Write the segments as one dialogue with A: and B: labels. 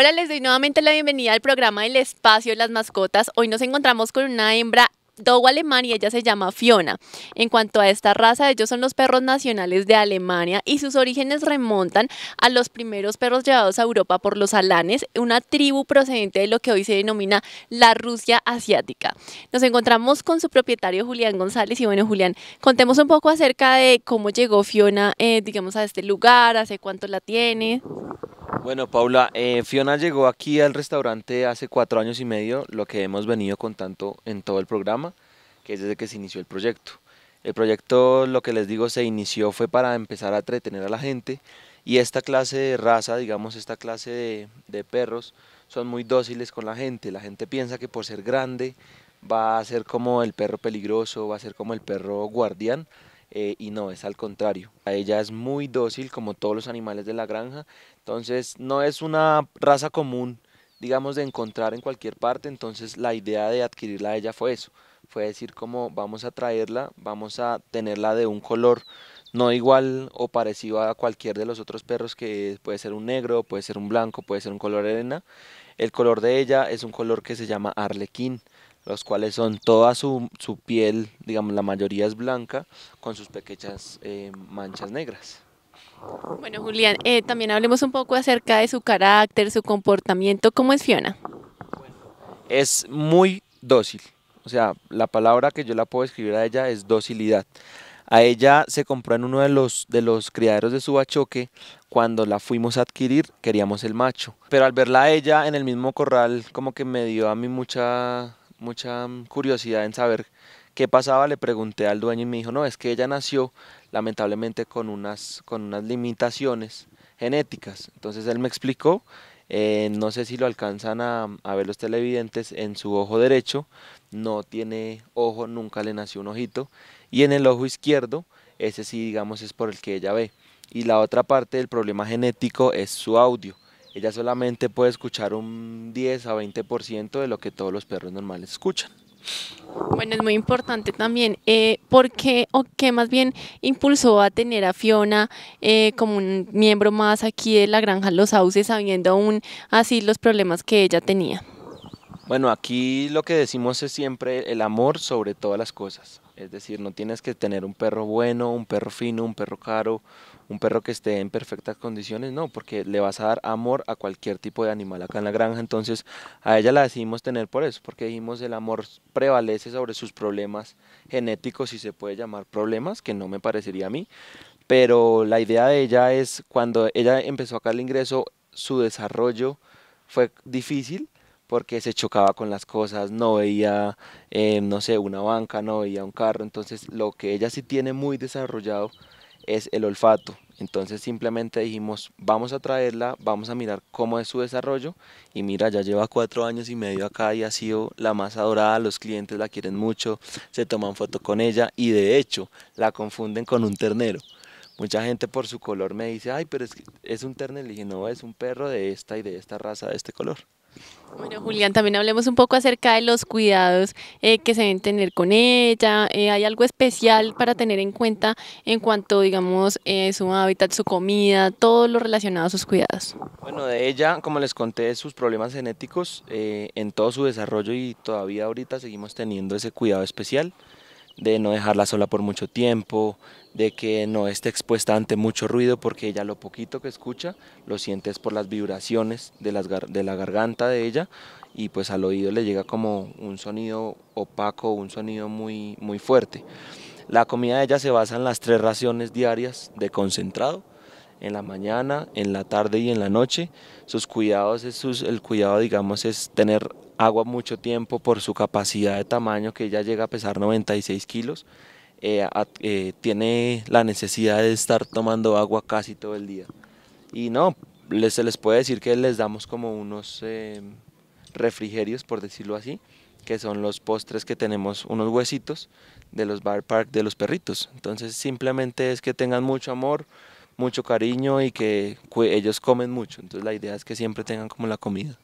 A: Hola, les doy nuevamente la bienvenida al programa El Espacio de las Mascotas. Hoy nos encontramos con una hembra dogo alemán y ella se llama Fiona. En cuanto a esta raza, ellos son los perros nacionales de Alemania y sus orígenes remontan a los primeros perros llevados a Europa por los alanes, una tribu procedente de lo que hoy se denomina la Rusia asiática. Nos encontramos con su propietario Julián González y bueno Julián, contemos un poco acerca de cómo llegó Fiona, eh, digamos, a este lugar, hace cuánto la tiene.
B: Bueno, Paula, eh, Fiona llegó aquí al restaurante hace cuatro años y medio, lo que hemos venido contando en todo el programa, que es desde que se inició el proyecto. El proyecto, lo que les digo, se inició fue para empezar a entretener a la gente y esta clase de raza, digamos, esta clase de, de perros, son muy dóciles con la gente. La gente piensa que por ser grande va a ser como el perro peligroso, va a ser como el perro guardián, eh, y no, es al contrario. Ella es muy dócil como todos los animales de la granja, entonces no es una raza común, digamos, de encontrar en cualquier parte, entonces la idea de adquirirla a ella fue eso, fue decir como vamos a traerla, vamos a tenerla de un color no igual o parecido a cualquier de los otros perros que puede ser un negro, puede ser un blanco, puede ser un color arena. El color de ella es un color que se llama arlequín los cuales son toda su, piel, digamos la mayoría es blanca, con sus pequeñas eh, manchas negras. Bueno,
A: Julián, eh, también hablemos un poco acerca de su carácter, su comportamiento. ¿Cómo es Fiona?
B: Es muy dócil. O sea, la palabra que yo la puedo escribir a ella es docilidad. A ella se compró en uno de los, de los criaderos de Subachoque. Cuando la fuimos a adquirir, queríamos el macho. Pero al verla a ella en el mismo corral, como que me dio a mí mucha mucha mm, curiosidad en saber qué pasaba, le pregunté al dueño y me dijo, no, es que ella nació lamentablemente con unas, con unas limitaciones genéticas. Entonces él me explicó, eh, no sé si lo alcanzan a, a, ver los televidentes, en su ojo derecho no tiene ojo, nunca le nació un ojito, y en el ojo izquierdo, ese sí digamos es por el que ella ve. Y la otra parte del problema genético es su audio. Ella solamente puede escuchar un 10 a 20% de lo que todos los perros normales escuchan.
A: Bueno, es muy importante también. Eh, ¿Por qué o qué más bien impulsó a tener a Fiona eh, como un miembro más aquí de la granja Los Sauces, sabiendo aún así los problemas que ella tenía?
B: Bueno, aquí lo que decimos es siempre el amor sobre todas las cosas. Es decir, no tienes que tener un perro bueno, un perro fino, un perro caro, un perro que esté en perfectas condiciones, no, porque le vas a dar amor a cualquier tipo de animal acá en la granja, entonces a ella la decidimos tener por eso, porque dijimos el amor prevalece sobre sus problemas genéticos, si se puede llamar problemas, que no me parecería a mí, pero la idea de ella es cuando ella empezó acá el ingreso, su desarrollo fue difícil, porque se chocaba con las cosas, no veía, eh, no sé, una banca, no veía un carro. Entonces, lo que ella sí tiene muy desarrollado es el olfato. Entonces simplemente dijimos, vamos a traerla, vamos a mirar cómo es su desarrollo y mira, ya lleva cuatro años y medio acá y ha sido la más adorada, los clientes la quieren mucho, se toman foto con ella y de hecho la confunden con un ternero. Mucha gente por su color me dice, ay, pero es, es un ternero. le dije, no, es un perro de esta y de esta raza, de este color.
A: Bueno, Julián, también hablemos un poco acerca de los cuidados eh, que se deben tener con ella. Eh, ¿Hay algo especial para tener en cuenta en cuanto, digamos, eh, su hábitat, su comida, todo lo relacionado a sus cuidados?
B: Bueno, de ella, como les conté, sus problemas genéticos en todo su desarrollo y todavía ahorita seguimos teniendo ese cuidado especial de no dejarla sola por mucho tiempo, de que no esté expuesta ante mucho ruido porque ella lo poquito que escucha lo siente por las vibraciones de, las de la garganta de ella y pues al oído le llega como un sonido opaco, un sonido muy, muy fuerte. La comida de ella se basa en las tres raciones diarias de concentrado, en la mañana, en la tarde y en la noche. Sus cuidados, es el cuidado digamos es tener agua mucho tiempo por su capacidad de tamaño, que ella llega a pesar 96 kilos, eh, eh, tiene la necesidad de estar tomando agua casi todo el día. Y no, les, se les puede decir que les damos como unos eh, refrigerios, por decirlo así, que son los postres que tenemos, unos huesitos de los Bar Park de los perritos. Entonces simplemente es que tengan mucho amor, mucho cariño y que ellos comen mucho. Entonces la idea es que siempre tengan como la comida.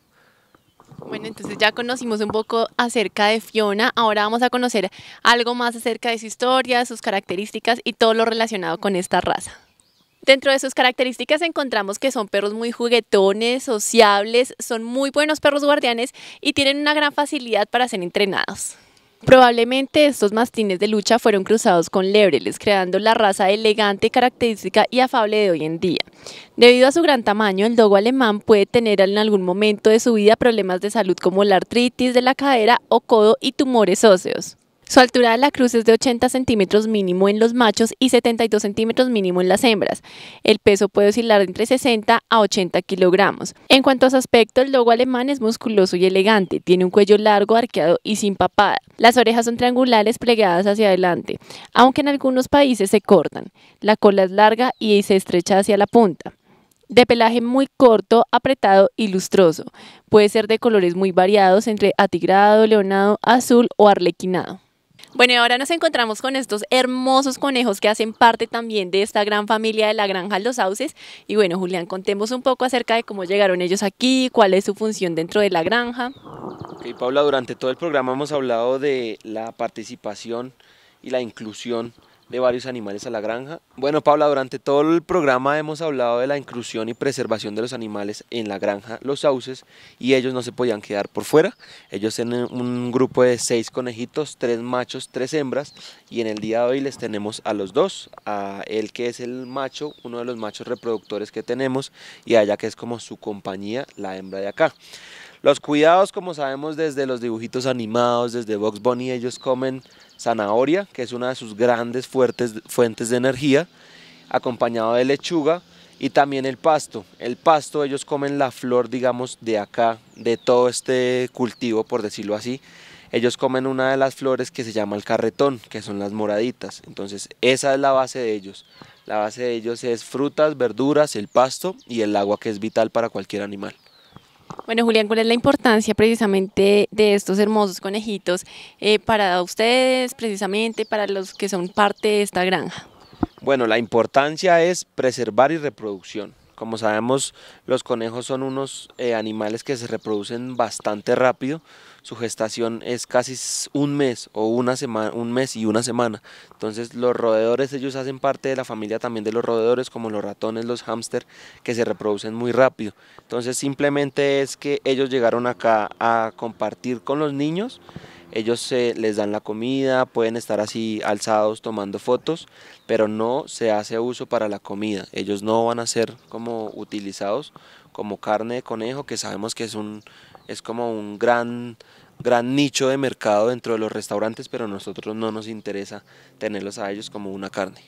B: Bueno, entonces
A: ya conocimos un poco acerca de Fiona, ahora vamos a conocer algo más acerca de su historia, sus características y todo lo relacionado con esta raza. Dentro de sus características encontramos que son perros muy juguetones, sociables, son muy buenos perros guardianes y tienen una gran facilidad para ser entrenados. Probablemente estos mastines de lucha fueron cruzados con lebreles, creando la raza elegante, característica y afable de hoy en día. Debido a su gran tamaño, el dogo alemán puede tener en algún momento de su vida problemas de salud como la artritis de la cadera o codo y tumores óseos. Su altura de la cruz es de 80 centímetros mínimo en los machos y 72 centímetros mínimo en las hembras. El peso puede oscilar entre 60 a 80 kilogramos. En cuanto a su aspecto, el logo alemán es musculoso y elegante. Tiene un cuello largo, arqueado y sin papada. Las orejas son triangulares plegadas hacia adelante, aunque en algunos países se cortan. La cola es larga y se estrecha hacia la punta de pelaje muy corto, apretado y lustroso. Puede ser de colores muy variados entre atigrado, leonado, azul o arlequinado. Bueno, y ahora nos encontramos con estos hermosos conejos que hacen parte también de esta gran familia de la granja Los Sauces. Y bueno, Julián, contemos un poco acerca de cómo llegaron ellos aquí, cuál es su función dentro de la granja.
B: Ok, Paula, durante todo el programa hemos hablado de la participación y la inclusión varios animales a la granja. Bueno, Paula, durante todo el programa hemos hablado de la inclusión y preservación de los animales en la granja Los Sauces y ellos no se podían quedar por fuera. Ellos tienen un grupo de seis conejitos, tres machos, tres hembras y en el día de hoy les tenemos a los dos, a él que es el macho, uno de los machos reproductores que tenemos y a ella que es como su compañía, la hembra de acá. Los cuidados, como sabemos desde los dibujitos animados, desde Box Bunny, ellos comen zanahoria, que es una de sus grandes fuentes de energía, acompañado de lechuga y también el pasto. El pasto, ellos comen la flor, digamos, de acá, de todo este cultivo, por decirlo así. Ellos comen una de las flores que se llama el carretón, que son las moraditas. Entonces, esa es la base de ellos. La base de ellos es frutas, verduras, el pasto y el agua que es vital para cualquier animal.
A: Bueno, Julián, ¿cuál es la importancia precisamente de estos hermosos conejitos eh, para ustedes, precisamente para los que son parte de esta granja?
B: Bueno, la importancia es preservar y reproducción. Como sabemos, los conejos son unos eh, animales que se reproducen bastante rápido, su gestación es casi un mes o una semana, un mes y una semana. Entonces los roedores, ellos hacen parte de la familia también de los roedores, como los ratones, los hámster, que se reproducen muy rápido. Entonces simplemente es que ellos llegaron acá a compartir con los niños ellos se les dan la comida, pueden estar así alzados tomando fotos, pero no se hace uso para la comida. Ellos no van a ser como utilizados como carne de conejo, que sabemos que es un es como un gran gran nicho de mercado dentro de los restaurantes, pero a nosotros no nos interesa tenerlos a ellos como una carne.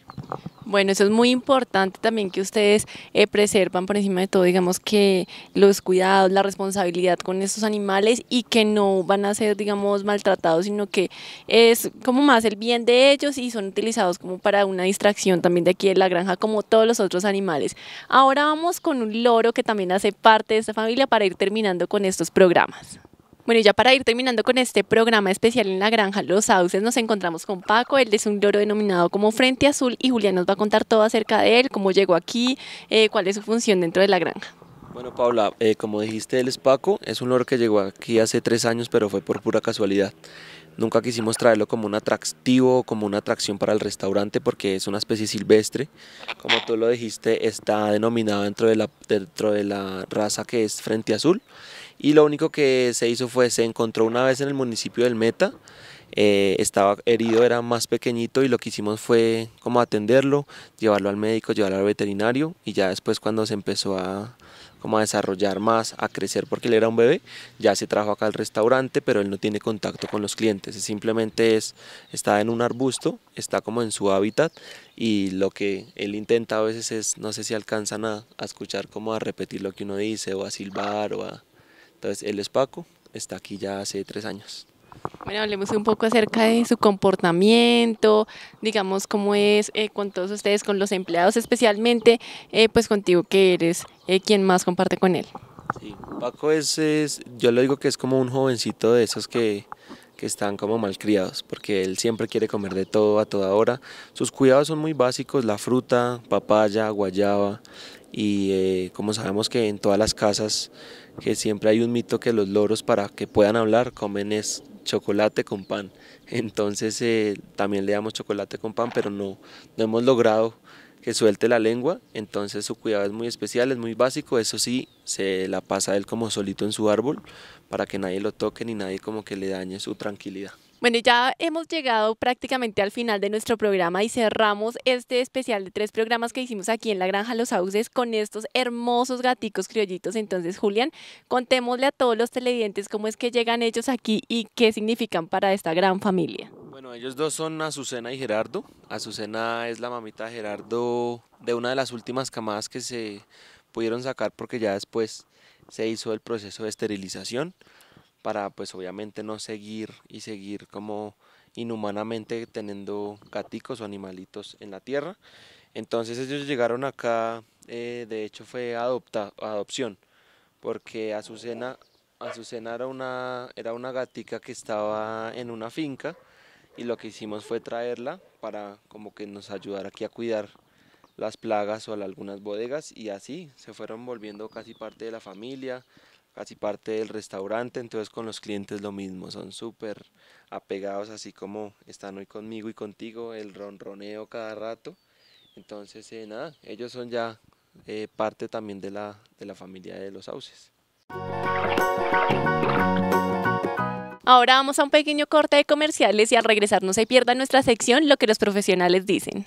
A: Bueno, eso es muy importante también que ustedes eh, preservan por encima de todo, digamos que los cuidados, la responsabilidad con estos animales y que no van a ser, digamos, maltratados, sino que es como más el bien de ellos y son utilizados como para una distracción también de aquí en la granja, como todos los otros animales. Ahora vamos con un loro que también hace parte de esta familia para ir terminando con estos programas. Bueno, ya para ir terminando con este programa especial en la granja Los Sauces, nos encontramos con Paco, él es un loro denominado como Frente Azul y Julián nos va a contar todo acerca de él, cómo llegó aquí, eh, cuál es su función dentro de la granja.
B: Bueno, Paula, eh, como dijiste, él es Paco, es un loro que llegó aquí hace tres años, pero fue por pura casualidad. Nunca quisimos traerlo como un atractivo, como una atracción para el restaurante, porque es una especie silvestre. Como tú lo dijiste, está denominado dentro de la, dentro de la raza que es Frente Azul y lo único que se hizo fue, se encontró una vez en el municipio del Meta, eh, estaba herido, era más pequeñito y lo que hicimos fue como atenderlo, llevarlo al médico, llevarlo al veterinario y ya después cuando se empezó a como a desarrollar más, a crecer porque él era un bebé, ya se trajo acá al restaurante, pero él no tiene contacto con los clientes, simplemente es, está en un arbusto, está como en su hábitat y lo que él intenta a veces es, no sé si alcanzan nada a escuchar como a repetir lo que uno dice o a silbar o a... Entonces, él es Paco, está aquí ya hace tres años.
A: Bueno, hablemos un poco acerca de su comportamiento, digamos cómo es eh, con todos ustedes, con los empleados especialmente, eh, pues contigo que eres eh, quien más comparte con él.
B: Sí, Paco es, yo lo digo que es como un jovencito de esos que, que están como malcriados, porque él siempre quiere comer de todo a toda hora. Sus cuidados son muy básicos, la fruta, papaya, guayaba, y eh, como sabemos que en todas las casas que siempre hay un mito que los loros para que puedan hablar comen es chocolate con pan. Entonces eh, también le damos chocolate con pan, pero no, no hemos logrado que suelte la lengua, entonces su cuidado es muy especial, es muy básico, eso sí, se la pasa él como solito en su árbol para que nadie lo toque ni nadie como que le dañe su tranquilidad.
A: Bueno, ya hemos llegado prácticamente al final de nuestro programa y cerramos este especial de tres programas que hicimos aquí en la Granja Los Sauces con estos hermosos gaticos criollitos. Entonces, Julián, contémosle a todos los televidentes cómo es que llegan ellos aquí y qué significan para esta gran familia.
B: Bueno, ellos dos son Azucena y Gerardo. Azucena es la mamita de Gerardo de una de las últimas camadas que se pudieron sacar porque ya después se hizo el proceso de esterilización para pues obviamente no seguir y seguir como inhumanamente teniendo gaticos o animalitos en la tierra. Entonces ellos llegaron acá, eh, de hecho fue adopta, adopción, porque Azucena, era, una, era una gatica que estaba en una finca y lo que hicimos fue traerla para como que nos ayudar aquí a cuidar las plagas o algunas bodegas y así se fueron volviendo casi parte de la familia, casi parte del restaurante, entonces con los clientes lo mismo, son súper apegados así como están hoy conmigo y contigo, el ronroneo cada rato. Entonces, eh, nada, ellos son ya eh, parte también de la, de la familia de los sauces.
A: Ahora vamos a un pequeño corte de comerciales y al regresar no se pierda nuestra sección Lo que los profesionales dicen.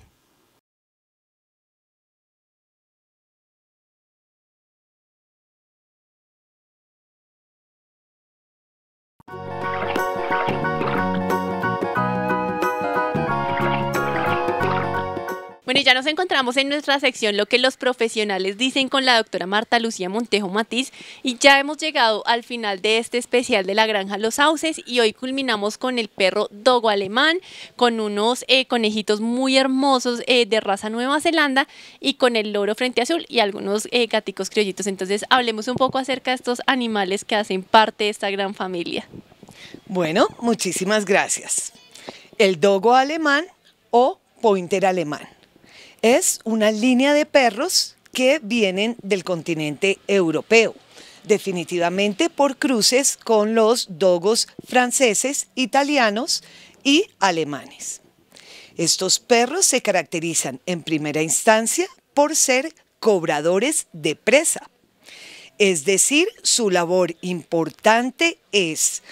A: Bueno, ya nos encontramos en nuestra sección Lo que los profesionales dicen con la doctora Marta Lucía Montejo Matiz y ya hemos llegado al final de este especial de la granja Los Sauces y hoy culminamos con el perro Dogo Alemán, con unos eh, conejitos muy hermosos eh, de raza Nueva Zelanda y con el loro frente azul y algunos eh, gaticos criollitos. Entonces hablemos un poco acerca de estos animales que hacen parte de esta gran familia.
C: Bueno, muchísimas gracias. El dogo alemán o pointer alemán es una línea de perros que vienen del continente europeo, definitivamente por cruces con los dogos franceses, italianos y alemanes. Estos perros se caracterizan en primera instancia por ser cobradores de presa. Es decir, su labor importante es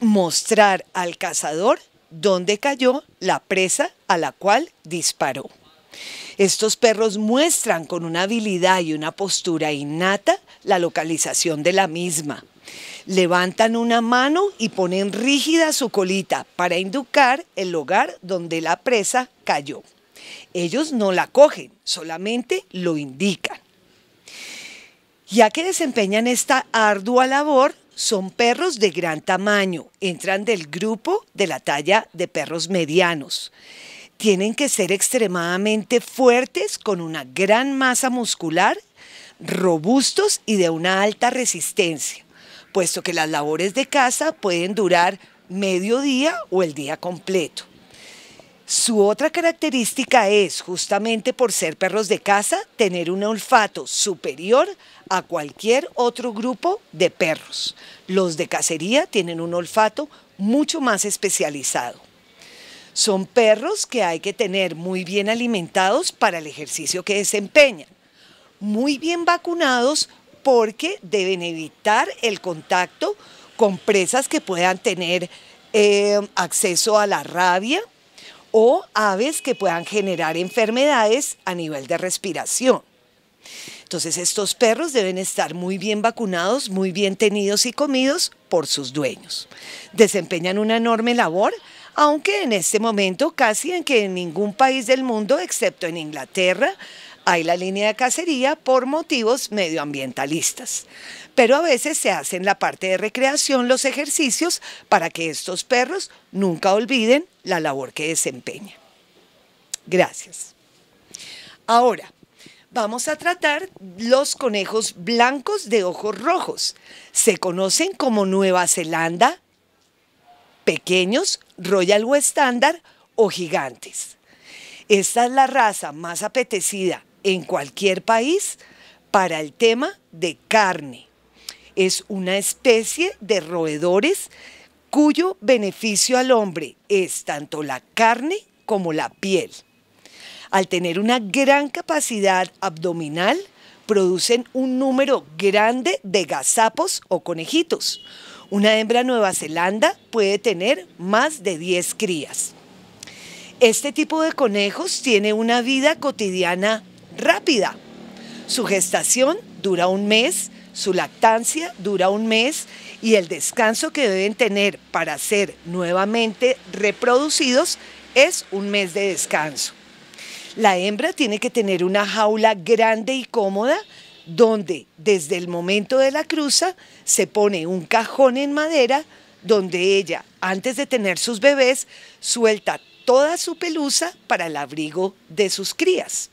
C: mostrar al cazador dónde cayó la presa a la cual disparó. Estos perros muestran con una habilidad y una postura innata la localización de la misma. Levantan una mano y ponen rígida su colita para indicar el lugar donde la presa cayó. Ellos no la cogen, solamente lo indican. Ya que desempeñan esta ardua labor, son perros de gran tamaño, entran del grupo de la talla de perros medianos tienen que ser extremadamente fuertes, con una gran masa muscular, robustos y de una alta resistencia, puesto que las labores de casa pueden durar medio día o el día completo. Su otra característica es, justamente por ser perros de caza, tener un olfato superior a cualquier otro grupo de perros. Los de cacería tienen un olfato mucho más especializado. Son perros que hay que tener muy bien alimentados para el ejercicio que desempeñan, muy bien vacunados porque deben evitar el contacto con presas que puedan tener eh, acceso a la rabia o aves que puedan generar enfermedades a nivel de respiración. Entonces estos perros deben estar muy bien vacunados, muy bien tenidos y comidos por sus dueños. Desempeñan una enorme labor aunque en este momento casi en que en ningún país del mundo, excepto en Inglaterra, hay la línea de cacería por motivos medioambientalistas. Pero a veces se hacen la parte de recreación los ejercicios para que estos perros nunca olviden la labor que desempeñan. Gracias. Ahora, vamos a tratar los conejos blancos de ojos rojos. Se conocen como Nueva Zelanda, pequeños, Royal o estándar o gigantes. Esta es la raza más apetecida en cualquier país para el tema de carne. Es una especie de roedores cuyo beneficio al hombre es tanto la carne como la piel. Al tener una gran capacidad abdominal, producen un número grande de gazapos o conejitos, una hembra Nueva Zelanda puede tener más de 10 crías. Este tipo de conejos tiene una vida cotidiana rápida. Su gestación dura un mes, su lactancia dura un mes y el descanso que deben tener para ser nuevamente reproducidos es un mes de descanso. La hembra tiene que tener una jaula grande y cómoda donde desde el momento de la cruza se pone un cajón en madera donde ella, antes de tener sus bebés, suelta toda su pelusa para el abrigo de sus crías.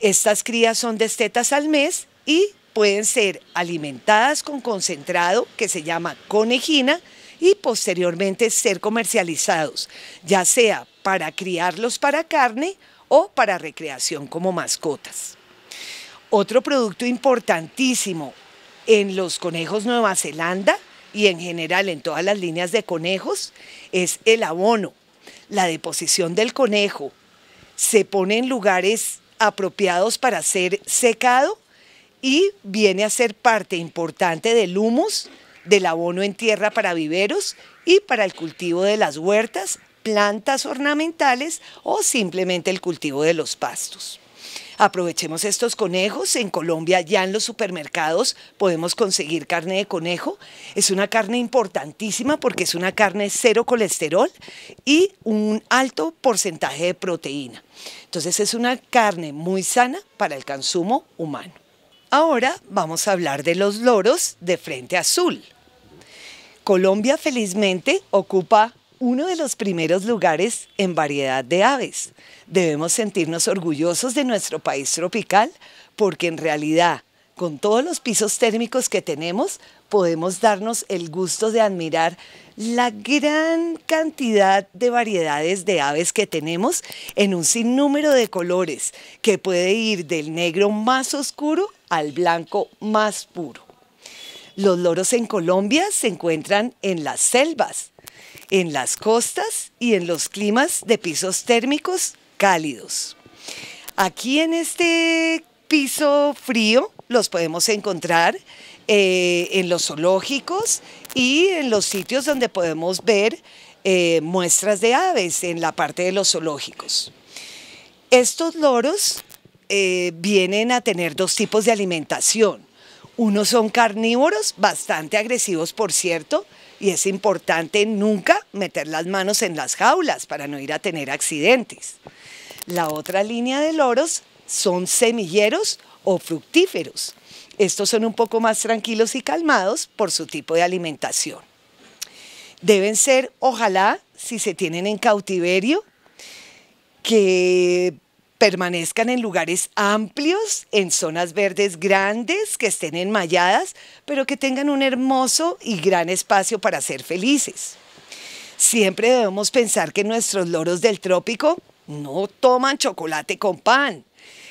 C: Estas crías son destetas al mes y pueden ser alimentadas con concentrado que se llama conejina y posteriormente ser comercializados, ya sea para criarlos para carne o para recreación como mascotas. Otro producto importantísimo en los conejos Nueva Zelanda y en general en todas las líneas de conejos es el abono, la deposición del conejo. Se pone en lugares apropiados para ser secado y viene a ser parte importante del humus, del abono en tierra para viveros y para el cultivo de las huertas, plantas ornamentales o simplemente el cultivo de los pastos. Aprovechemos estos conejos. En Colombia ya en los supermercados podemos conseguir carne de conejo. Es una carne importantísima porque es una carne cero colesterol y un alto porcentaje de proteína. Entonces es una carne muy sana para el consumo humano. Ahora vamos a hablar de los loros de frente azul. Colombia felizmente ocupa uno de los primeros lugares en variedad de aves. Debemos sentirnos orgullosos de nuestro país tropical porque en realidad, con todos los pisos térmicos que tenemos, podemos darnos el gusto de admirar la gran cantidad de variedades de aves que tenemos en un sinnúmero de colores, que puede ir del negro más oscuro al blanco más puro. Los loros en Colombia se encuentran en las selvas, en las costas y en los climas de pisos térmicos cálidos. Aquí en este piso frío los podemos encontrar eh, en los zoológicos y en los sitios donde podemos ver eh, muestras de aves en la parte de los zoológicos. Estos loros eh, vienen a tener dos tipos de alimentación. Unos son carnívoros, bastante agresivos por cierto, y es importante nunca meter las manos en las jaulas para no ir a tener accidentes. La otra línea de loros son semilleros o fructíferos. Estos son un poco más tranquilos y calmados por su tipo de alimentación. Deben ser, ojalá, si se tienen en cautiverio, que permanezcan en lugares amplios, en zonas verdes grandes, que estén enmalladas, pero que tengan un hermoso y gran espacio para ser felices. Siempre debemos pensar que nuestros loros del trópico no toman chocolate con pan.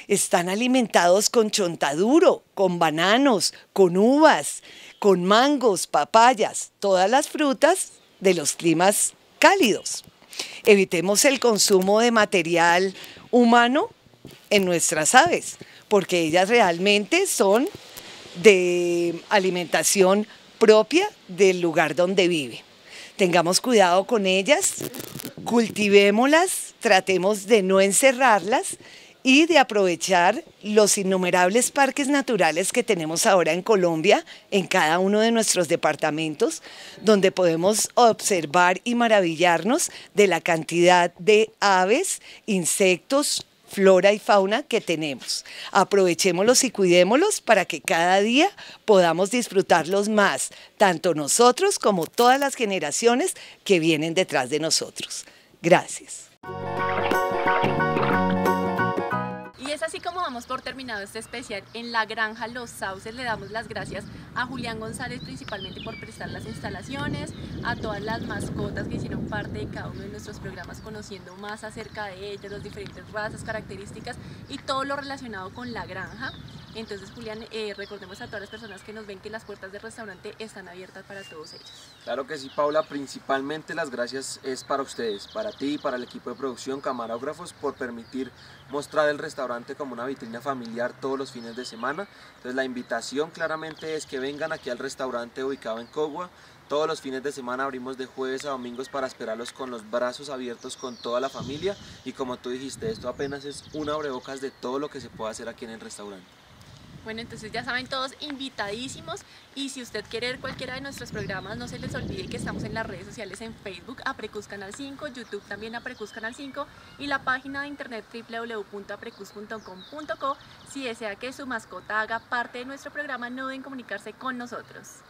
C: Están alimentados con chontaduro, con bananos, con uvas, con mangos, papayas, todas las frutas de los climas cálidos. Evitemos el consumo de material humano en nuestras aves, porque ellas realmente son de alimentación propia del lugar donde vive. Tengamos cuidado con ellas, cultivémoslas, tratemos de no encerrarlas, y de aprovechar los innumerables parques naturales que tenemos ahora en Colombia, en cada uno de nuestros departamentos, donde podemos observar y maravillarnos de la cantidad de aves, insectos, flora y fauna que tenemos. Aprovechémoslos y cuidémoslos para que cada día podamos disfrutarlos más, tanto nosotros como todas las generaciones que vienen detrás de nosotros. Gracias
A: así como vamos por terminado este especial en la granja Los Sauces. Le damos las gracias a Julián González principalmente por prestar las instalaciones, a todas las mascotas que hicieron parte de cada uno de nuestros programas conociendo más acerca de ellas, las diferentes razas, características y todo lo relacionado con la granja. Entonces, Julián, eh, recordemos a todas las personas que nos ven que las puertas del restaurante están abiertas para todos ellos.
B: Claro que sí, Paula. Principalmente las gracias es para ustedes, para ti, y para el equipo de producción, camarógrafos, por permitir mostrar el restaurante como una vitrina familiar todos los fines de semana. Entonces, la invitación claramente es que vengan aquí al restaurante ubicado en Cogua. Todos los fines de semana abrimos de jueves a domingos para esperarlos con los brazos abiertos con toda la familia. Y como tú dijiste, esto apenas es un abrebocas de todo lo que se puede hacer aquí en el restaurante.
A: Bueno, entonces ya saben todos invitadísimos y si usted quiere ver cualquiera de nuestros programas, no se les olvide que estamos en las redes sociales en Facebook, Aprecus Canal 5, YouTube también Aprecus Canal 5 y la página de internet www.aprecus.com.co. Si desea que su mascota haga parte de nuestro programa, no deben
C: comunicarse con nosotros.